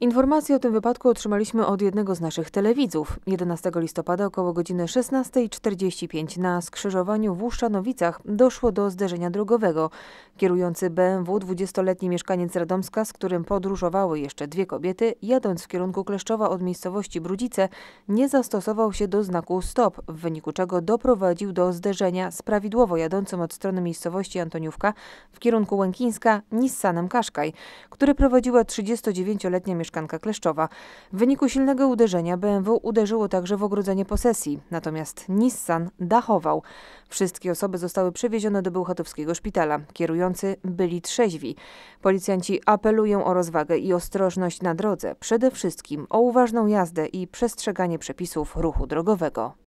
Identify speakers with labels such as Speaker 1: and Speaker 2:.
Speaker 1: Informację o tym wypadku otrzymaliśmy od jednego z naszych telewidzów. 11 listopada około godziny 16.45 na skrzyżowaniu w Łuszczanowicach doszło do zderzenia drogowego. Kierujący BMW 20-letni mieszkaniec Radomska, z którym podróżowały jeszcze dwie kobiety, jadąc w kierunku Kleszczowa od miejscowości Brudzice, nie zastosował się do znaku stop, w wyniku czego doprowadził do zderzenia z prawidłowo jadącym od strony miejscowości Antoniówka w kierunku Łękińska Nissanem Kaszkaj, który prowadziła 39-letnia mieszkańca mieszkanka Kleszczowa. W wyniku silnego uderzenia BMW uderzyło także w ogrodzenie posesji, natomiast Nissan dachował. Wszystkie osoby zostały przewiezione do Bełchatowskiego szpitala. Kierujący byli trzeźwi. Policjanci apelują o rozwagę i ostrożność na drodze, przede wszystkim o uważną jazdę i przestrzeganie przepisów ruchu drogowego.